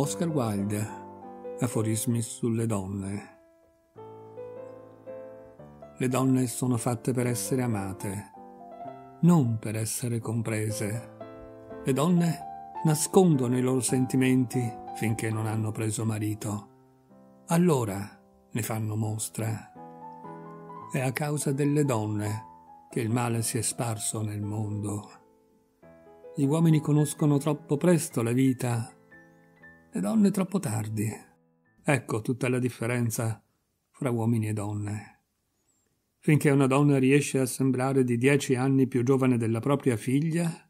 Oscar Wilde, Aforismi sulle donne. Le donne sono fatte per essere amate, non per essere comprese. Le donne nascondono i loro sentimenti finché non hanno preso marito. Allora ne fanno mostra. È a causa delle donne che il male si è sparso nel mondo. Gli uomini conoscono troppo presto la vita le donne troppo tardi. Ecco tutta la differenza fra uomini e donne. Finché una donna riesce a sembrare di dieci anni più giovane della propria figlia,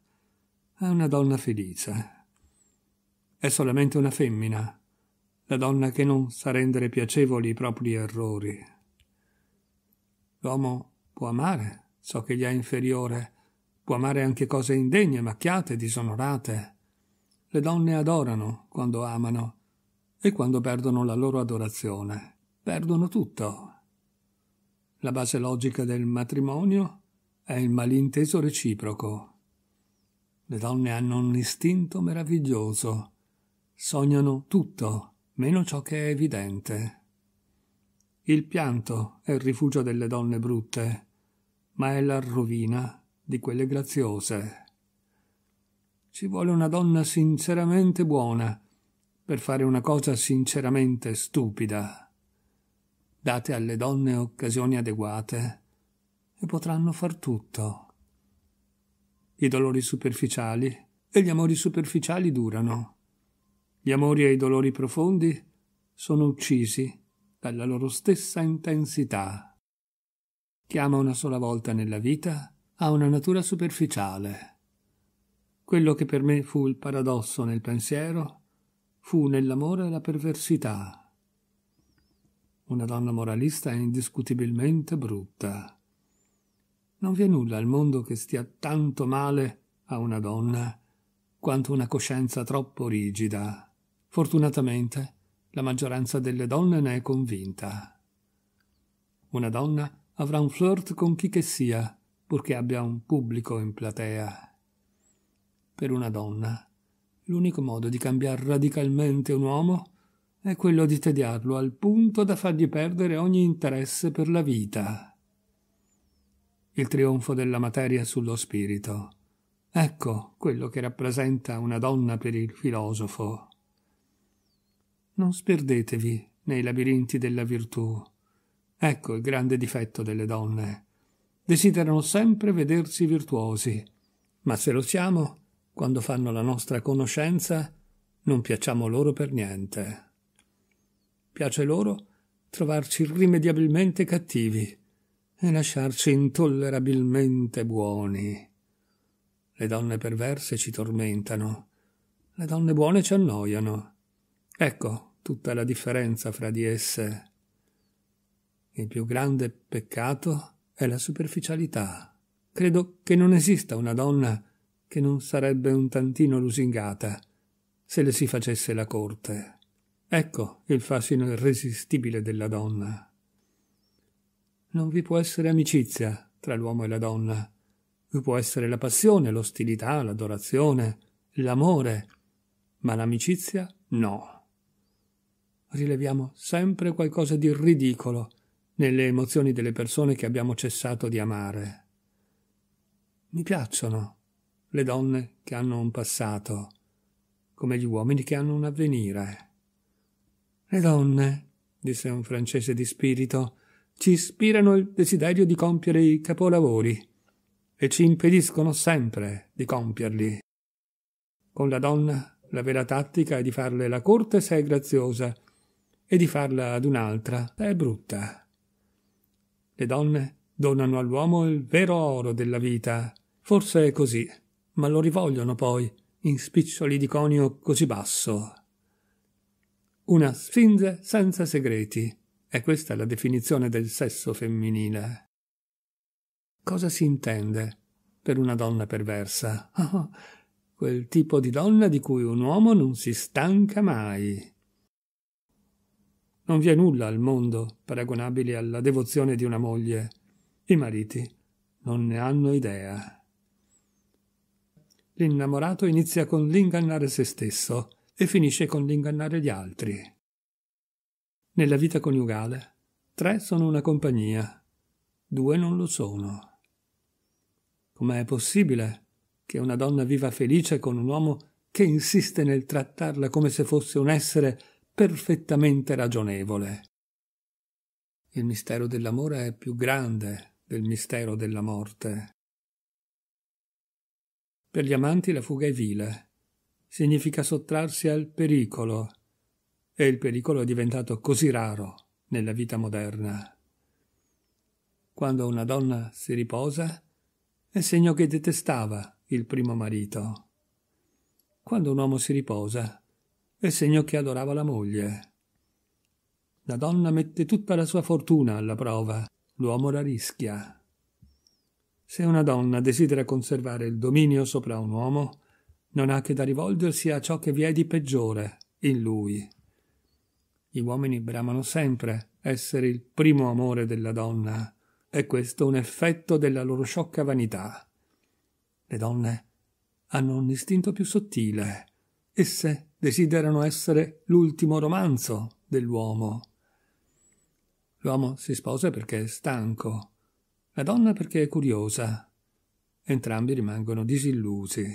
è una donna felice. È solamente una femmina, la donna che non sa rendere piacevoli i propri errori. L'uomo può amare ciò che gli è inferiore, può amare anche cose indegne, macchiate, disonorate, le donne adorano quando amano e quando perdono la loro adorazione. Perdono tutto. La base logica del matrimonio è il malinteso reciproco. Le donne hanno un istinto meraviglioso. Sognano tutto, meno ciò che è evidente. Il pianto è il rifugio delle donne brutte, ma è la rovina di quelle graziose. Ci vuole una donna sinceramente buona per fare una cosa sinceramente stupida. Date alle donne occasioni adeguate e potranno far tutto. I dolori superficiali e gli amori superficiali durano. Gli amori e i dolori profondi sono uccisi dalla loro stessa intensità. Chi ama una sola volta nella vita ha una natura superficiale. Quello che per me fu il paradosso nel pensiero fu nell'amore la perversità. Una donna moralista è indiscutibilmente brutta. Non vi è nulla al mondo che stia tanto male a una donna quanto una coscienza troppo rigida. Fortunatamente la maggioranza delle donne ne è convinta. Una donna avrà un flirt con chi che sia, purché abbia un pubblico in platea per una donna. L'unico modo di cambiare radicalmente un uomo è quello di tediarlo al punto da fargli perdere ogni interesse per la vita. Il trionfo della materia sullo spirito. Ecco quello che rappresenta una donna per il filosofo. Non sperdetevi nei labirinti della virtù. Ecco il grande difetto delle donne. Desiderano sempre vedersi virtuosi, ma se lo siamo, quando fanno la nostra conoscenza, non piacciamo loro per niente. Piace loro trovarci irrimediabilmente cattivi e lasciarci intollerabilmente buoni. Le donne perverse ci tormentano, le donne buone ci annoiano. Ecco tutta la differenza fra di esse. Il più grande peccato è la superficialità. Credo che non esista una donna che non sarebbe un tantino lusingata se le si facesse la corte. Ecco il fascino irresistibile della donna. Non vi può essere amicizia tra l'uomo e la donna. Vi può essere la passione, l'ostilità, l'adorazione, l'amore, ma l'amicizia no. Rileviamo sempre qualcosa di ridicolo nelle emozioni delle persone che abbiamo cessato di amare. Mi piacciono, le donne che hanno un passato, come gli uomini che hanno un avvenire. Le donne, disse un francese di spirito, ci ispirano il desiderio di compiere i capolavori e ci impediscono sempre di compierli. Con la donna la vera tattica è di farle la corte se è graziosa e di farla ad un'altra se è brutta. Le donne donano all'uomo il vero oro della vita. Forse è così ma lo rivogliono poi in spiccioli di conio così basso. Una sfinge senza segreti, e questa è la definizione del sesso femminile. Cosa si intende per una donna perversa? Oh, quel tipo di donna di cui un uomo non si stanca mai. Non vi è nulla al mondo paragonabile alla devozione di una moglie. I mariti non ne hanno idea l'innamorato inizia con l'ingannare se stesso e finisce con l'ingannare gli altri. Nella vita coniugale, tre sono una compagnia, due non lo sono. Com'è possibile che una donna viva felice con un uomo che insiste nel trattarla come se fosse un essere perfettamente ragionevole? Il mistero dell'amore è più grande del mistero della morte. Per gli amanti la fuga è vile. Significa sottrarsi al pericolo. E il pericolo è diventato così raro nella vita moderna. Quando una donna si riposa, è segno che detestava il primo marito. Quando un uomo si riposa, è segno che adorava la moglie. La donna mette tutta la sua fortuna alla prova, l'uomo la rischia. Se una donna desidera conservare il dominio sopra un uomo, non ha che da rivolgersi a ciò che vi è di peggiore in lui. Gli uomini bramano sempre essere il primo amore della donna, e questo un effetto della loro sciocca vanità. Le donne hanno un istinto più sottile. Esse desiderano essere l'ultimo romanzo dell'uomo. L'uomo si sposa perché è stanco, la donna perché è curiosa. Entrambi rimangono disillusi.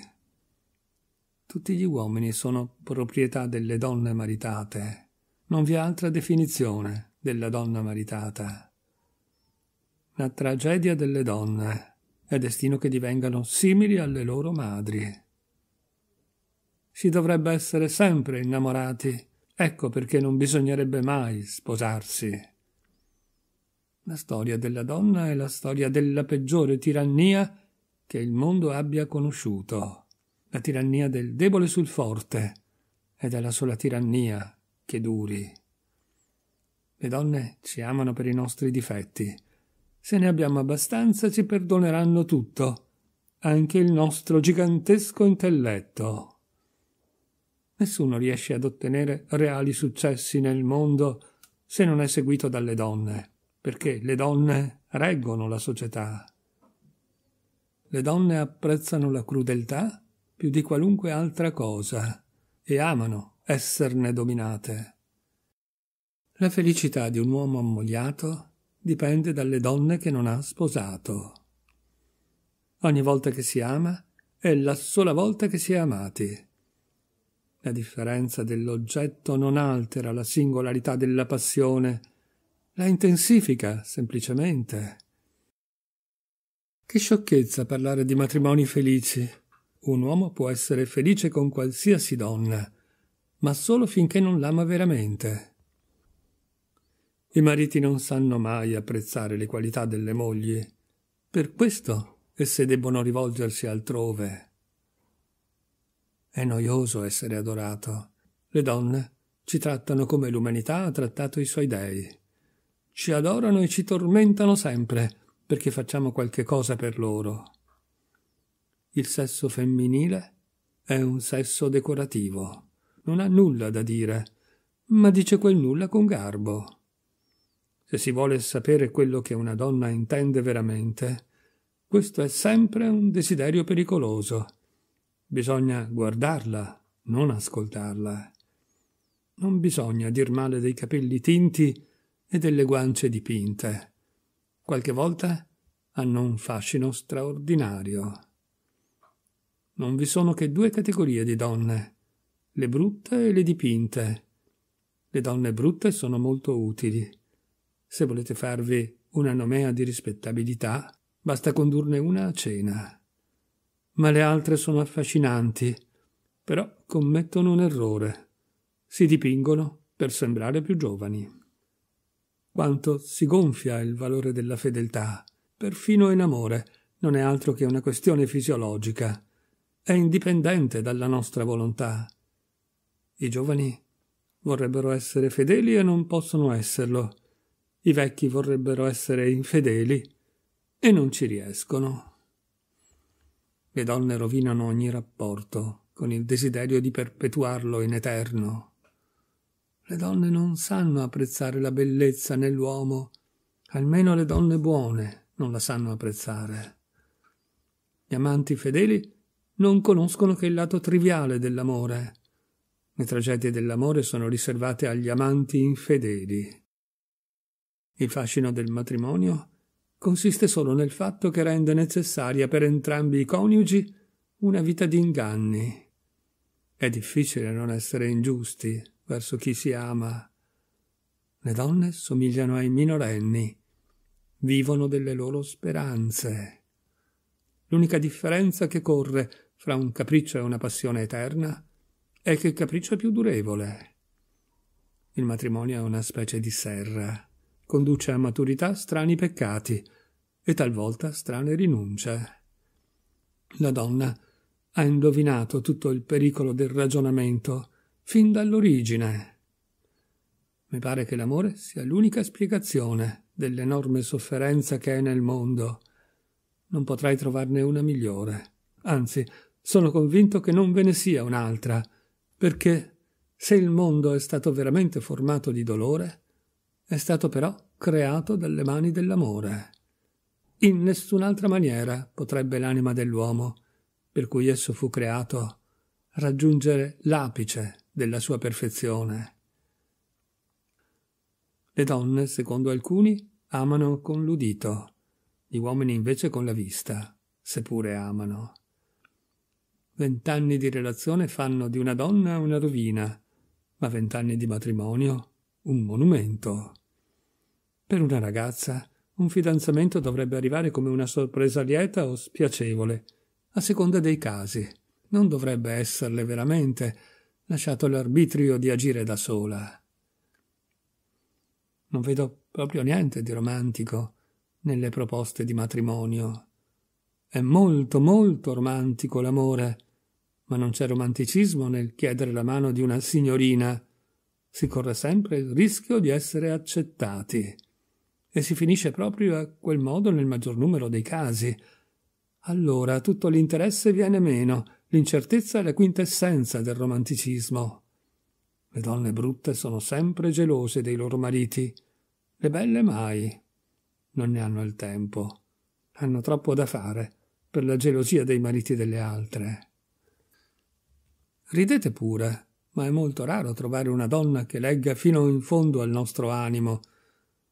Tutti gli uomini sono proprietà delle donne maritate. Non vi è altra definizione della donna maritata. La tragedia delle donne è destino che divengano simili alle loro madri. Si dovrebbe essere sempre innamorati, ecco perché non bisognerebbe mai sposarsi. La storia della donna è la storia della peggiore tirannia che il mondo abbia conosciuto, la tirannia del debole sul forte, ed è la sola tirannia che duri. Le donne ci amano per i nostri difetti. Se ne abbiamo abbastanza ci perdoneranno tutto, anche il nostro gigantesco intelletto. Nessuno riesce ad ottenere reali successi nel mondo se non è seguito dalle donne perché le donne reggono la società. Le donne apprezzano la crudeltà più di qualunque altra cosa e amano esserne dominate. La felicità di un uomo ammogliato dipende dalle donne che non ha sposato. Ogni volta che si ama è la sola volta che si è amati. La differenza dell'oggetto non altera la singolarità della passione la intensifica, semplicemente. Che sciocchezza parlare di matrimoni felici. Un uomo può essere felice con qualsiasi donna, ma solo finché non l'ama veramente. I mariti non sanno mai apprezzare le qualità delle mogli. Per questo esse debbono rivolgersi altrove. È noioso essere adorato. Le donne ci trattano come l'umanità ha trattato i suoi dei ci adorano e ci tormentano sempre perché facciamo qualche cosa per loro. Il sesso femminile è un sesso decorativo, non ha nulla da dire, ma dice quel nulla con garbo. Se si vuole sapere quello che una donna intende veramente, questo è sempre un desiderio pericoloso. Bisogna guardarla, non ascoltarla. Non bisogna dir male dei capelli tinti e delle guance dipinte. Qualche volta hanno un fascino straordinario. Non vi sono che due categorie di donne, le brutte e le dipinte. Le donne brutte sono molto utili. Se volete farvi una nomea di rispettabilità, basta condurne una a cena. Ma le altre sono affascinanti, però commettono un errore. Si dipingono per sembrare più giovani quanto si gonfia il valore della fedeltà, perfino in amore, non è altro che una questione fisiologica, è indipendente dalla nostra volontà. I giovani vorrebbero essere fedeli e non possono esserlo, i vecchi vorrebbero essere infedeli e non ci riescono. Le donne rovinano ogni rapporto con il desiderio di perpetuarlo in eterno. Le donne non sanno apprezzare la bellezza nell'uomo, almeno le donne buone non la sanno apprezzare. Gli amanti fedeli non conoscono che il lato triviale dell'amore. Le tragedie dell'amore sono riservate agli amanti infedeli. Il fascino del matrimonio consiste solo nel fatto che rende necessaria per entrambi i coniugi una vita di inganni. È difficile non essere ingiusti verso chi si ama. Le donne somigliano ai minorenni, vivono delle loro speranze. L'unica differenza che corre fra un capriccio e una passione eterna è che il capriccio è più durevole. Il matrimonio è una specie di serra, conduce a maturità strani peccati e talvolta strane rinunce. La donna ha indovinato tutto il pericolo del ragionamento fin dall'origine. Mi pare che l'amore sia l'unica spiegazione dell'enorme sofferenza che è nel mondo. Non potrai trovarne una migliore. Anzi, sono convinto che non ve ne sia un'altra, perché se il mondo è stato veramente formato di dolore, è stato però creato dalle mani dell'amore. In nessun'altra maniera potrebbe l'anima dell'uomo, per cui esso fu creato, raggiungere l'apice della sua perfezione. Le donne, secondo alcuni, amano con l'udito, gli uomini invece con la vista, seppure amano. Vent'anni di relazione fanno di una donna una rovina, ma vent'anni di matrimonio un monumento. Per una ragazza, un fidanzamento dovrebbe arrivare come una sorpresa lieta o spiacevole, a seconda dei casi. Non dovrebbe esserle veramente, lasciato l'arbitrio di agire da sola. Non vedo proprio niente di romantico nelle proposte di matrimonio. È molto, molto romantico l'amore, ma non c'è romanticismo nel chiedere la mano di una signorina. Si corre sempre il rischio di essere accettati. E si finisce proprio a quel modo nel maggior numero dei casi. Allora tutto l'interesse viene meno L'incertezza è la quintessenza del romanticismo. Le donne brutte sono sempre gelose dei loro mariti, le belle mai. Non ne hanno il tempo. Hanno troppo da fare per la gelosia dei mariti delle altre. Ridete pure, ma è molto raro trovare una donna che legga fino in fondo al nostro animo.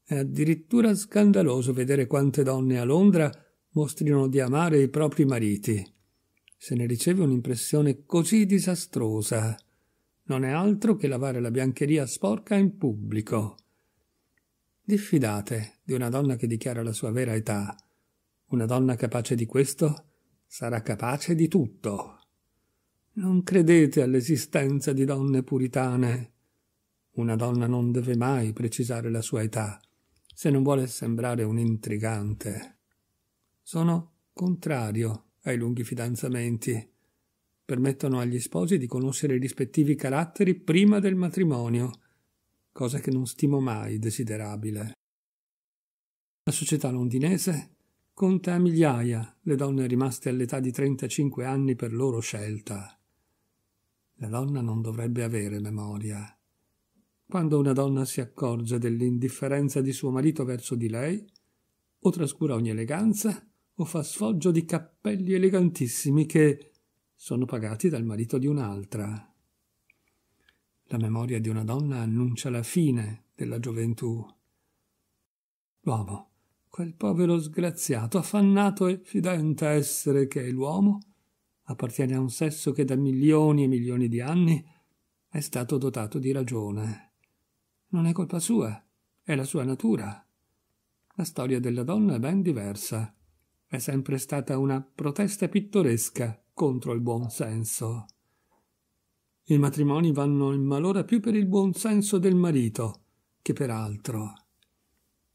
È addirittura scandaloso vedere quante donne a Londra mostrino di amare i propri mariti se ne riceve un'impressione così disastrosa. Non è altro che lavare la biancheria sporca in pubblico. Diffidate di una donna che dichiara la sua vera età. Una donna capace di questo sarà capace di tutto. Non credete all'esistenza di donne puritane. Una donna non deve mai precisare la sua età, se non vuole sembrare un intrigante. Sono contrario ai lunghi fidanzamenti. Permettono agli sposi di conoscere i rispettivi caratteri prima del matrimonio, cosa che non stimo mai desiderabile. La società londinese conta a migliaia le donne rimaste all'età di 35 anni per loro scelta. La donna non dovrebbe avere memoria. Quando una donna si accorge dell'indifferenza di suo marito verso di lei, o trascura ogni eleganza, o fa sfoggio di cappelli elegantissimi che sono pagati dal marito di un'altra. La memoria di una donna annuncia la fine della gioventù. L'uomo, quel povero sgraziato, affannato e fidente essere che è l'uomo, appartiene a un sesso che da milioni e milioni di anni è stato dotato di ragione. Non è colpa sua, è la sua natura. La storia della donna è ben diversa è sempre stata una protesta pittoresca contro il buon senso. I matrimoni vanno in malora più per il buon senso del marito che per altro.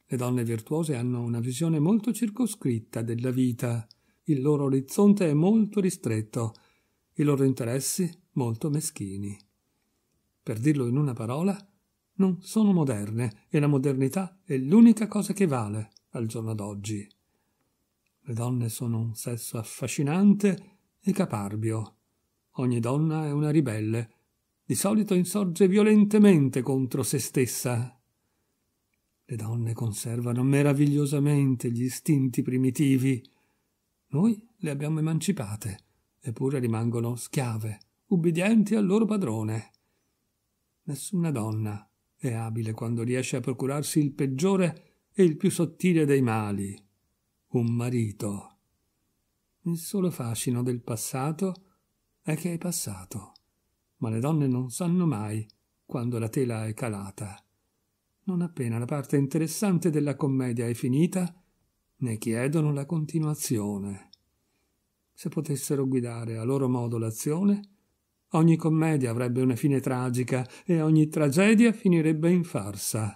Le donne virtuose hanno una visione molto circoscritta della vita, il loro orizzonte è molto ristretto, i loro interessi molto meschini. Per dirlo in una parola, non sono moderne e la modernità è l'unica cosa che vale al giorno d'oggi. Le donne sono un sesso affascinante e caparbio. Ogni donna è una ribelle. Di solito insorge violentemente contro se stessa. Le donne conservano meravigliosamente gli istinti primitivi. Noi le abbiamo emancipate, eppure rimangono schiave, ubbidienti al loro padrone. Nessuna donna è abile quando riesce a procurarsi il peggiore e il più sottile dei mali un marito. Il solo fascino del passato è che è passato, ma le donne non sanno mai quando la tela è calata. Non appena la parte interessante della commedia è finita, ne chiedono la continuazione. Se potessero guidare a loro modo l'azione, ogni commedia avrebbe una fine tragica e ogni tragedia finirebbe in farsa.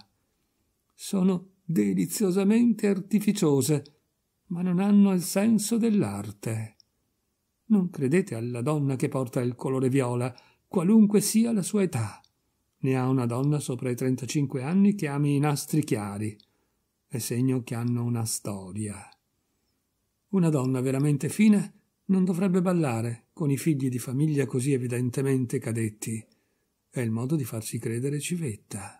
Sono deliziosamente artificiose ma non hanno il senso dell'arte. Non credete alla donna che porta il colore viola, qualunque sia la sua età. Ne ha una donna sopra i 35 anni che ami i nastri chiari. È segno che hanno una storia. Una donna veramente fine non dovrebbe ballare con i figli di famiglia così evidentemente cadetti. È il modo di farsi credere civetta.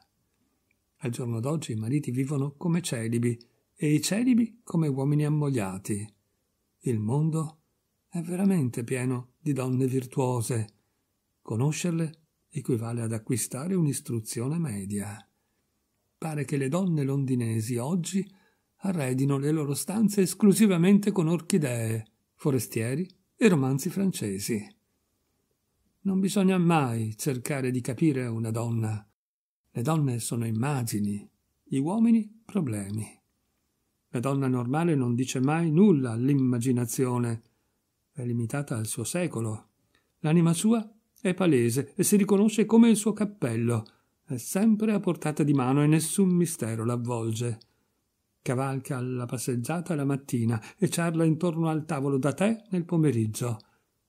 Al giorno d'oggi i mariti vivono come celibi, e i celibi come uomini ammogliati. Il mondo è veramente pieno di donne virtuose. Conoscerle equivale ad acquistare un'istruzione media. Pare che le donne londinesi oggi arredino le loro stanze esclusivamente con orchidee, forestieri e romanzi francesi. Non bisogna mai cercare di capire una donna. Le donne sono immagini, gli uomini problemi. La donna normale non dice mai nulla all'immaginazione, è limitata al suo secolo. L'anima sua è palese e si riconosce come il suo cappello, è sempre a portata di mano e nessun mistero l'avvolge. Cavalca alla passeggiata la mattina e ciarla intorno al tavolo da tè nel pomeriggio.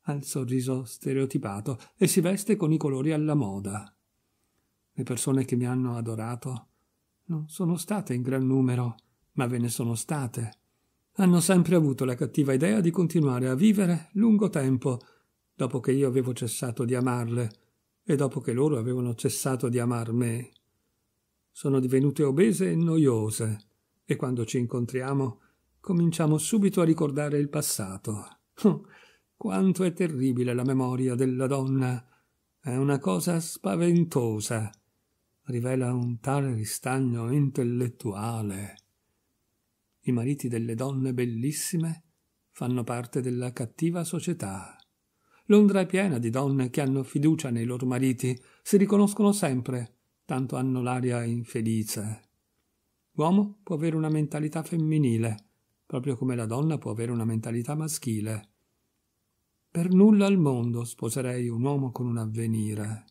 Ha il sorriso stereotipato e si veste con i colori alla moda. Le persone che mi hanno adorato non sono state in gran numero ma ve ne sono state. Hanno sempre avuto la cattiva idea di continuare a vivere lungo tempo, dopo che io avevo cessato di amarle e dopo che loro avevano cessato di amar me. Sono divenute obese e noiose, e quando ci incontriamo cominciamo subito a ricordare il passato. Oh, quanto è terribile la memoria della donna! È una cosa spaventosa. Rivela un tale ristagno intellettuale i mariti delle donne bellissime fanno parte della cattiva società. Londra è piena di donne che hanno fiducia nei loro mariti, si riconoscono sempre, tanto hanno l'aria infelice. L'uomo può avere una mentalità femminile, proprio come la donna può avere una mentalità maschile. Per nulla al mondo sposerei un uomo con un avvenire.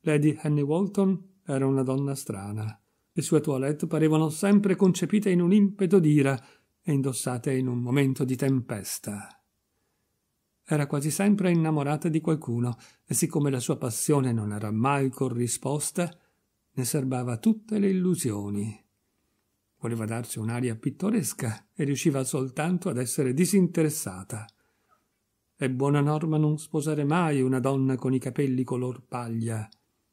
Lady Henry Walton era una donna strana. Le sue toilette parevano sempre concepite in un impeto d'ira e indossate in un momento di tempesta. Era quasi sempre innamorata di qualcuno e siccome la sua passione non era mai corrisposta, ne serbava tutte le illusioni. Voleva darsi un'aria pittoresca e riusciva soltanto ad essere disinteressata. È buona norma non sposare mai una donna con i capelli color paglia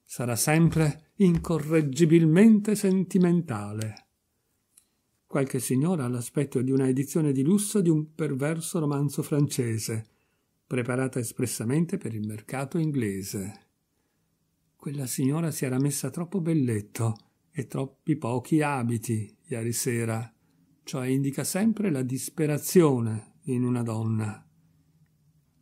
sarà sempre incorreggibilmente sentimentale. Qualche signora ha l'aspetto di una edizione di lusso di un perverso romanzo francese, preparata espressamente per il mercato inglese. Quella signora si era messa troppo belletto e troppi pochi abiti ieri sera. Ciò cioè indica sempre la disperazione in una donna.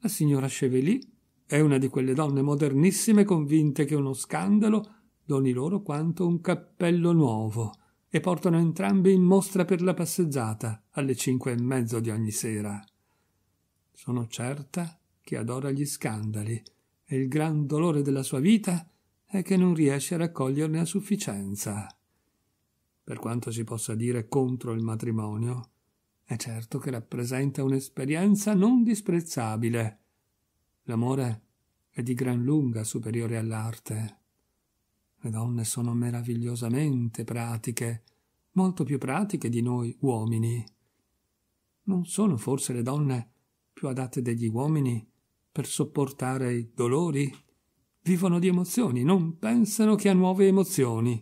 La signora Chevelin è una di quelle donne modernissime convinte che uno scandalo doni loro quanto un cappello nuovo e portano entrambi in mostra per la passeggiata alle cinque e mezzo di ogni sera. Sono certa che adora gli scandali e il gran dolore della sua vita è che non riesce a raccoglierne a sufficienza. Per quanto si possa dire contro il matrimonio, è certo che rappresenta un'esperienza non disprezzabile L'amore è di gran lunga superiore all'arte. Le donne sono meravigliosamente pratiche, molto più pratiche di noi uomini. Non sono forse le donne più adatte degli uomini per sopportare i dolori? Vivono di emozioni, non pensano che a nuove emozioni.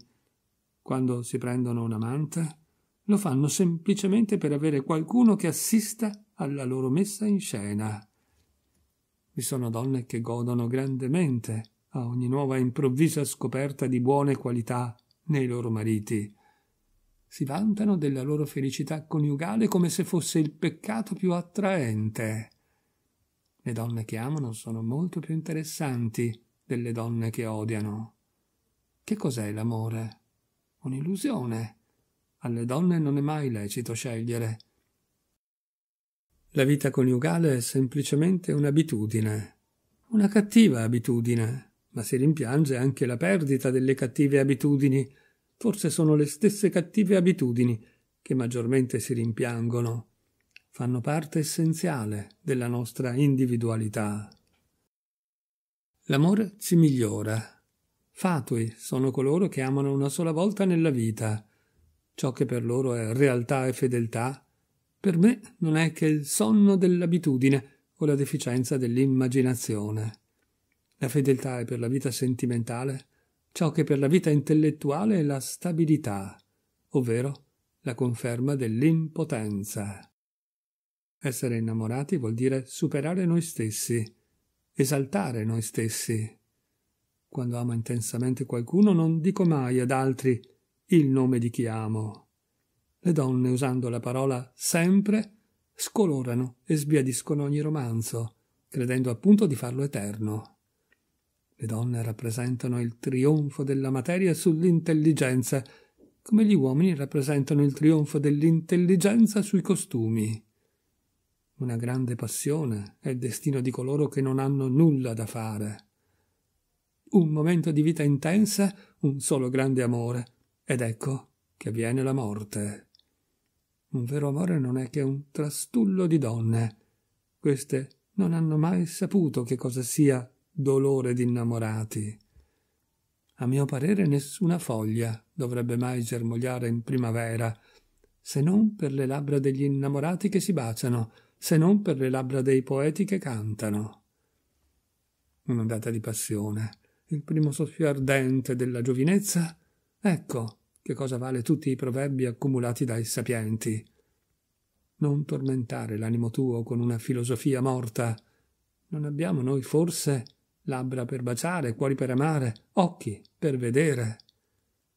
Quando si prendono un amante, lo fanno semplicemente per avere qualcuno che assista alla loro messa in scena. Vi sono donne che godono grandemente a ogni nuova improvvisa scoperta di buone qualità nei loro mariti. Si vantano della loro felicità coniugale come se fosse il peccato più attraente. Le donne che amano sono molto più interessanti delle donne che odiano. Che cos'è l'amore? Un'illusione. Alle donne non è mai lecito scegliere la vita coniugale è semplicemente un'abitudine, una cattiva abitudine, ma si rimpiange anche la perdita delle cattive abitudini. Forse sono le stesse cattive abitudini che maggiormente si rimpiangono. Fanno parte essenziale della nostra individualità. L'amore si migliora. Fatui sono coloro che amano una sola volta nella vita. Ciò che per loro è realtà e fedeltà per me non è che il sonno dell'abitudine o la deficienza dell'immaginazione. La fedeltà è per la vita sentimentale ciò che per la vita intellettuale è la stabilità, ovvero la conferma dell'impotenza. Essere innamorati vuol dire superare noi stessi, esaltare noi stessi. Quando amo intensamente qualcuno non dico mai ad altri il nome di chi amo. Le donne, usando la parola sempre, scolorano e sbiadiscono ogni romanzo, credendo appunto di farlo eterno. Le donne rappresentano il trionfo della materia sull'intelligenza, come gli uomini rappresentano il trionfo dell'intelligenza sui costumi. Una grande passione è il destino di coloro che non hanno nulla da fare. Un momento di vita intensa, un solo grande amore, ed ecco che avviene la morte. Un vero amore non è che un trastullo di donne. Queste non hanno mai saputo che cosa sia dolore d'innamorati. A mio parere nessuna foglia dovrebbe mai germogliare in primavera, se non per le labbra degli innamorati che si baciano, se non per le labbra dei poeti che cantano. Un'ondata di passione, il primo soffio ardente della giovinezza, ecco che cosa vale tutti i proverbi accumulati dai sapienti. Non tormentare l'animo tuo con una filosofia morta. Non abbiamo noi forse labbra per baciare, cuori per amare, occhi per vedere.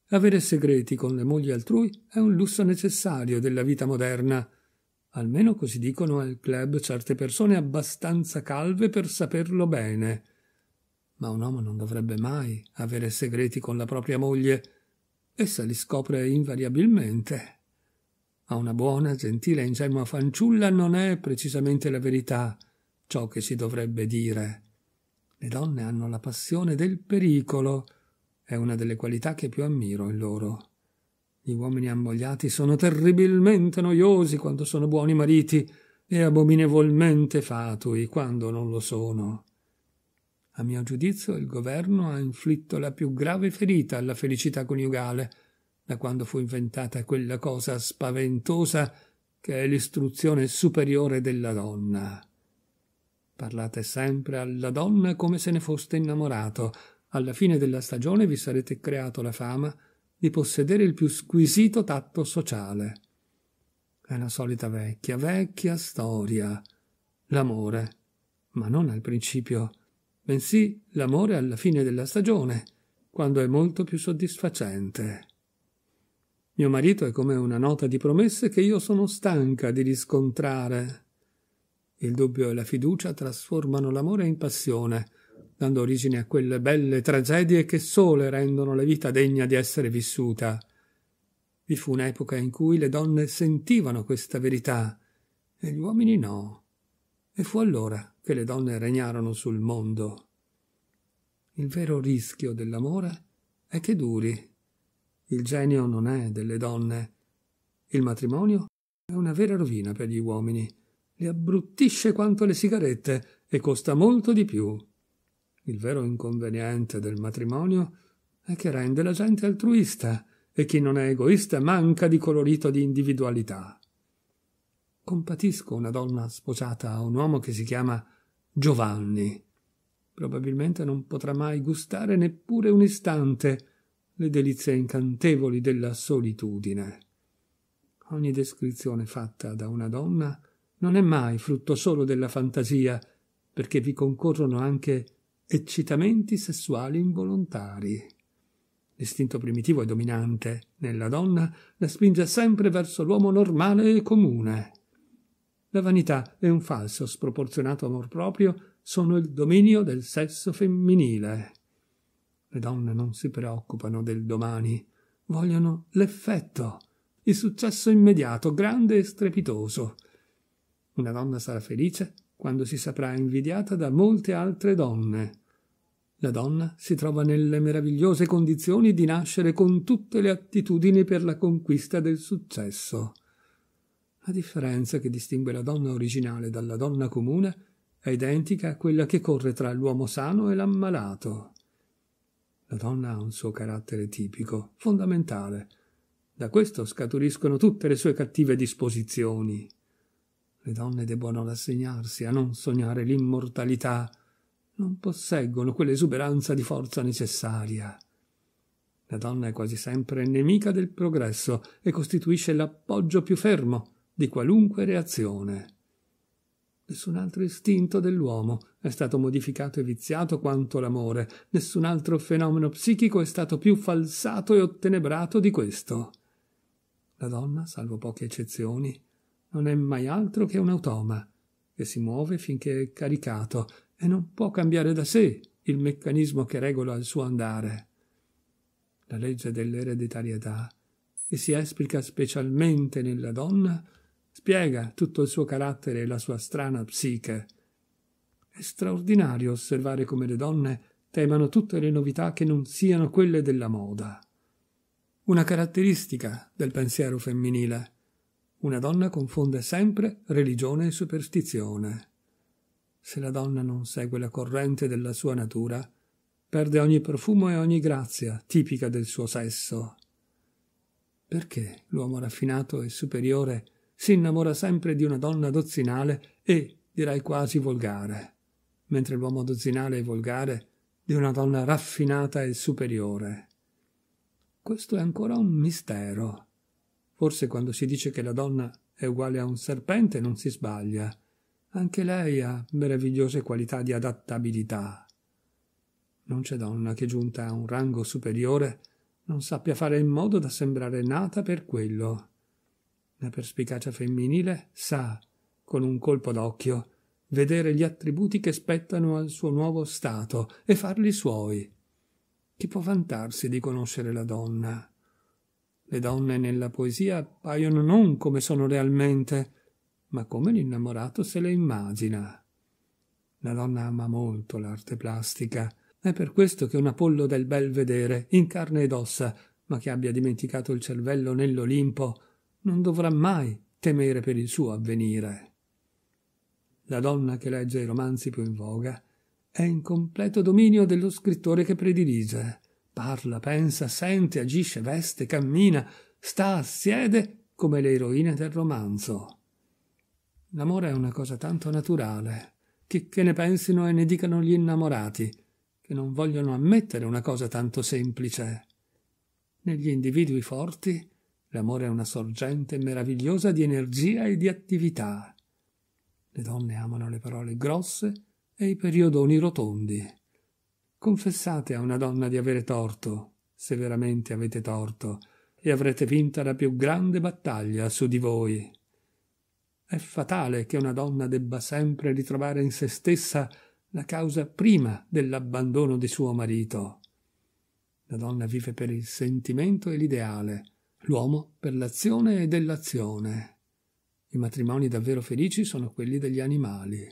Avere segreti con le mogli altrui è un lusso necessario della vita moderna. Almeno così dicono al club certe persone abbastanza calve per saperlo bene. Ma un uomo non dovrebbe mai avere segreti con la propria moglie, essa li scopre invariabilmente. Ma una buona, gentile e ingenua fanciulla non è precisamente la verità ciò che si dovrebbe dire. Le donne hanno la passione del pericolo, è una delle qualità che più ammiro in loro. Gli uomini ammogliati sono terribilmente noiosi quando sono buoni mariti e abominevolmente fatui quando non lo sono. A mio giudizio il governo ha inflitto la più grave ferita alla felicità coniugale, da quando fu inventata quella cosa spaventosa che è l'istruzione superiore della donna. Parlate sempre alla donna come se ne foste innamorato. Alla fine della stagione vi sarete creato la fama di possedere il più squisito tatto sociale. È la solita vecchia, vecchia storia. L'amore, ma non al principio bensì l'amore alla fine della stagione, quando è molto più soddisfacente. Mio marito è come una nota di promesse che io sono stanca di riscontrare. Il dubbio e la fiducia trasformano l'amore in passione, dando origine a quelle belle tragedie che sole rendono la vita degna di essere vissuta. Vi fu un'epoca in cui le donne sentivano questa verità e gli uomini no. E fu allora che le donne regnarono sul mondo. Il vero rischio dell'amore è che duri. Il genio non è delle donne. Il matrimonio è una vera rovina per gli uomini. Le abbruttisce quanto le sigarette e costa molto di più. Il vero inconveniente del matrimonio è che rende la gente altruista e chi non è egoista manca di colorito di individualità compatisco una donna sposata a un uomo che si chiama Giovanni. Probabilmente non potrà mai gustare neppure un istante le delizie incantevoli della solitudine. Ogni descrizione fatta da una donna non è mai frutto solo della fantasia, perché vi concorrono anche eccitamenti sessuali involontari. L'istinto primitivo e dominante nella donna la spinge sempre verso l'uomo normale e comune. La vanità e un falso sproporzionato amor proprio sono il dominio del sesso femminile. Le donne non si preoccupano del domani, vogliono l'effetto, il successo immediato, grande e strepitoso. Una donna sarà felice quando si saprà invidiata da molte altre donne. La donna si trova nelle meravigliose condizioni di nascere con tutte le attitudini per la conquista del successo. La differenza che distingue la donna originale dalla donna comune è identica a quella che corre tra l'uomo sano e l'ammalato. La donna ha un suo carattere tipico, fondamentale. Da questo scaturiscono tutte le sue cattive disposizioni. Le donne debbono rassegnarsi a non sognare l'immortalità, non posseggono quell'esuberanza di forza necessaria. La donna è quasi sempre nemica del progresso e costituisce l'appoggio più fermo di qualunque reazione. Nessun altro istinto dell'uomo è stato modificato e viziato quanto l'amore, nessun altro fenomeno psichico è stato più falsato e ottenebrato di questo. La donna, salvo poche eccezioni, non è mai altro che un automa, che si muove finché è caricato e non può cambiare da sé il meccanismo che regola il suo andare. La legge dell'ereditarietà, che si esplica specialmente nella donna, spiega tutto il suo carattere e la sua strana psiche. È straordinario osservare come le donne temano tutte le novità che non siano quelle della moda. Una caratteristica del pensiero femminile. Una donna confonde sempre religione e superstizione. Se la donna non segue la corrente della sua natura, perde ogni profumo e ogni grazia tipica del suo sesso. Perché l'uomo raffinato e superiore si innamora sempre di una donna dozzinale e, direi quasi, volgare, mentre l'uomo dozzinale e volgare di una donna raffinata e superiore. Questo è ancora un mistero. Forse quando si dice che la donna è uguale a un serpente non si sbaglia. Anche lei ha meravigliose qualità di adattabilità. Non c'è donna che giunta a un rango superiore non sappia fare in modo da sembrare nata per quello la perspicacia femminile sa, con un colpo d'occhio, vedere gli attributi che spettano al suo nuovo stato e farli suoi. Chi può vantarsi di conoscere la donna? Le donne nella poesia appaiono non come sono realmente, ma come l'innamorato se le immagina. La donna ama molto l'arte plastica. È per questo che un Apollo del bel vedere, in carne ed ossa, ma che abbia dimenticato il cervello nell'Olimpo, non dovrà mai temere per il suo avvenire. La donna che legge i romanzi più in voga è in completo dominio dello scrittore che predilige. Parla, pensa, sente, agisce, veste, cammina, sta, siede come le eroine del romanzo. L'amore è una cosa tanto naturale, che, che ne pensino e ne dicano gli innamorati, che non vogliono ammettere una cosa tanto semplice. Negli individui forti L'amore è una sorgente meravigliosa di energia e di attività. Le donne amano le parole grosse e i periodoni rotondi. Confessate a una donna di avere torto, se veramente avete torto, e avrete vinta la più grande battaglia su di voi. È fatale che una donna debba sempre ritrovare in se stessa la causa prima dell'abbandono di suo marito. La donna vive per il sentimento e l'ideale, l'uomo per l'azione e dell'azione. I matrimoni davvero felici sono quelli degli animali.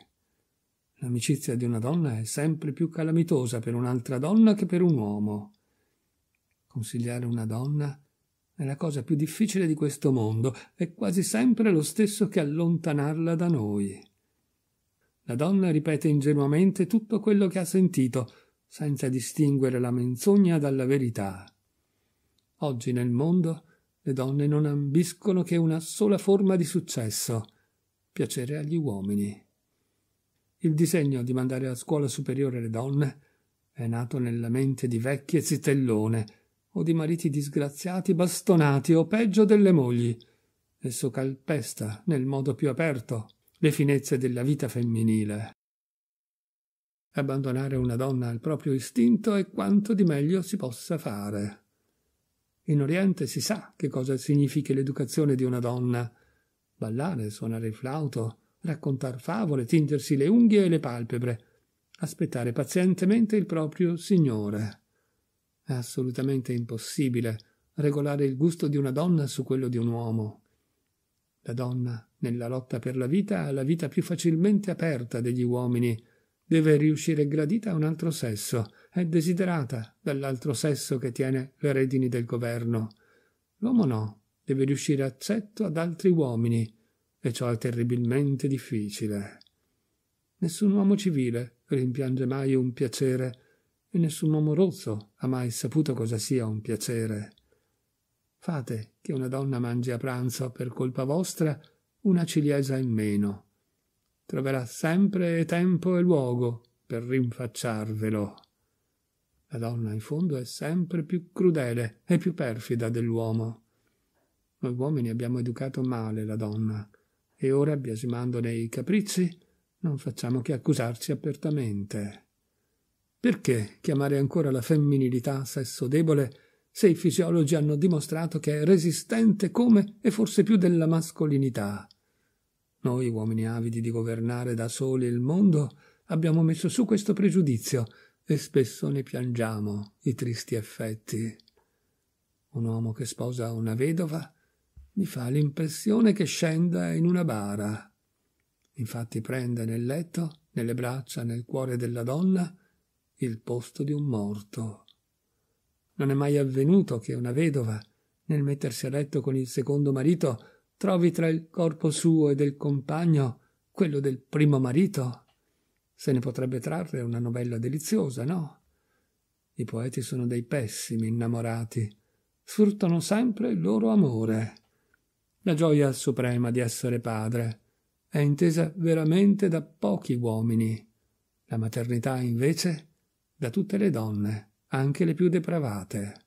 L'amicizia di una donna è sempre più calamitosa per un'altra donna che per un uomo. Consigliare una donna è la cosa più difficile di questo mondo, è quasi sempre lo stesso che allontanarla da noi. La donna ripete ingenuamente tutto quello che ha sentito, senza distinguere la menzogna dalla verità. Oggi nel mondo le donne non ambiscono che una sola forma di successo, piacere agli uomini. Il disegno di mandare a scuola superiore le donne è nato nella mente di vecchie zitellone o di mariti disgraziati bastonati o peggio delle mogli. Esso calpesta nel modo più aperto le finezze della vita femminile. Abbandonare una donna al proprio istinto è quanto di meglio si possa fare. In Oriente si sa che cosa significhi l'educazione di una donna. Ballare, suonare il flauto, raccontar favole, tingersi le unghie e le palpebre, aspettare pazientemente il proprio signore. È assolutamente impossibile regolare il gusto di una donna su quello di un uomo. La donna, nella lotta per la vita, ha la vita più facilmente aperta degli uomini, deve riuscire gradita a un altro sesso, è desiderata dall'altro sesso che tiene le redini del governo. L'uomo no, deve riuscire accetto ad altri uomini, e ciò è terribilmente difficile. Nessun uomo civile rimpiange mai un piacere, e nessun uomo rozzo ha mai saputo cosa sia un piacere. Fate che una donna mangi a pranzo, per colpa vostra, una ciliegia in meno, troverà sempre tempo e luogo per rinfacciarvelo. La donna in fondo è sempre più crudele e più perfida dell'uomo. Noi uomini abbiamo educato male la donna e ora, biasimandone i capricci, non facciamo che accusarci apertamente. Perché chiamare ancora la femminilità sesso debole se i fisiologi hanno dimostrato che è resistente come e forse più della mascolinità? Noi, uomini avidi di governare da soli il mondo, abbiamo messo su questo pregiudizio e spesso ne piangiamo i tristi effetti. Un uomo che sposa una vedova mi fa l'impressione che scenda in una bara. Infatti prende nel letto, nelle braccia, nel cuore della donna, il posto di un morto. Non è mai avvenuto che una vedova, nel mettersi a letto con il secondo marito, trovi tra il corpo suo e del compagno quello del primo marito? Se ne potrebbe trarre una novella deliziosa, no? I poeti sono dei pessimi innamorati, sfruttano sempre il loro amore. La gioia suprema di essere padre è intesa veramente da pochi uomini, la maternità invece da tutte le donne, anche le più depravate.